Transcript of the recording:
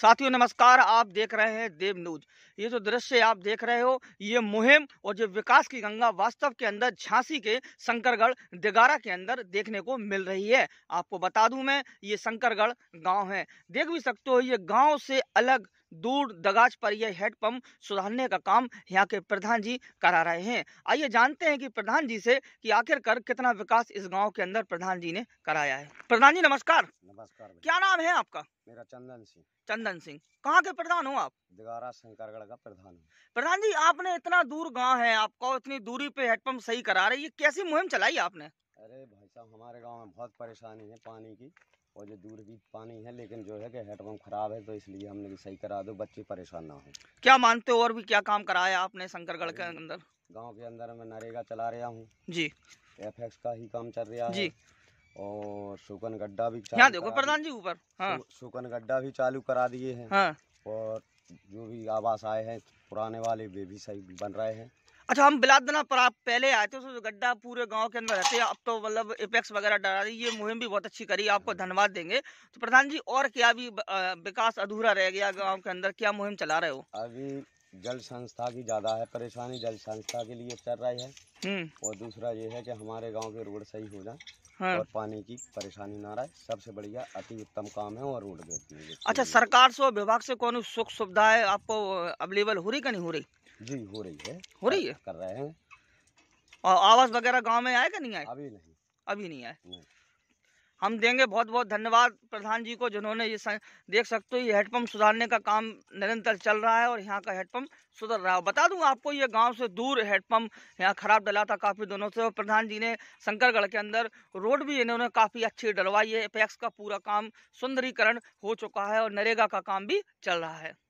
साथियों नमस्कार आप देख रहे हैं देव न्यूज ये जो दृश्य आप देख रहे हो ये मुहिम और जो विकास की गंगा वास्तव के अंदर झांसी के शंकरगढ़ दिगारा के अंदर देखने को मिल रही है आपको बता दूं मैं ये शंकरगढ़ गांव है देख भी सकते हो ये गांव से अलग दूर दगाज पर यह हेडपम्प सुधारने का काम यहाँ के प्रधान जी करा रहे हैं आइए जानते हैं कि प्रधान जी से कि आखिरकार कितना विकास इस गाँव के अंदर प्रधान जी ने कराया है प्रधान जी नमस्कार नमस्कार क्या नाम है आपका मेरा चंदन सिंह चंदन सिंह कहाँ के प्रधान हो आप दिगारा शंकरगढ़ का प्रधान प्रधान जी आपने इतना दूर गाँव है आपको इतनी दूरी पे हेडपम्प सही करा रहे ये कैसी मुहिम चलाई आपने अरे भाई साहब हमारे गांव में बहुत परेशानी है पानी की और जो दूर भी पानी है लेकिन जो है कि हेडपम्प खराब है तो इसलिए हमने भी सही करा दो बच्चे परेशान ना हो क्या मानते हो और भी क्या काम कराया आपने शंकरगढ़ के अंदर गांव के अंदर मैं नरेगा चला रहा हूँ जी एफ का ही काम चल रहा जी और सुकन गड्ढा भी देखो प्रधान जी ऊपर हाँ। सुकन गड्ढा भी चालू करा दिए है हाँ। और जो भी आवास आए हैं पुराने वाले वे भी सही बन रहे हैं अच्छा हम बिलादना पर आप पहले आए थे उस गड्ढा पूरे गांव के अंदर रहते अब तो मतलब इपेक्स वगैरह डरा रही ये मुहिम भी बहुत अच्छी करी आपको धन्यवाद देंगे तो प्रधान जी और क्या भी विकास अधूरा रह गया गांव के अंदर क्या मुहिम चला रहे हो अभी जल संस्था की ज्यादा है परेशानी जल संस्था के लिए चल रही है हम्म। और दूसरा ये है की हमारे गाँव के रोड सही हो जाए हाँ। और पानी की परेशानी ना रहे सबसे बढ़िया अति उत्तम काम है और रोड अच्छा सरकार से विभाग से कौन सुख सुविधाएं आपको अवेलेबल हो रही का नहीं हो रही जी हो रही है हो रही है कर रहे हैं और आवास वगैरह गांव में आएगा नहीं आए अभी नहीं अभी नहीं आए हम देंगे बहुत बहुत धन्यवाद प्रधान जी को जिन्होंने ये देख सकते हो ये हेडपम्प सुधारने का काम निरंतर चल रहा है और यहाँ का हेडपम्प सुधर रहा है बता दूँ आपको ये गांव से दूर हेडपम्प यहाँ खराब डला था काफ़ी दिनों से और प्रधान जी ने शंकरगढ़ के अंदर रोड भी इन्होंने काफ़ी अच्छी डलवाई है पैक्स का पूरा काम सुंदरीकरण हो चुका है और नरेगा का काम भी चल रहा है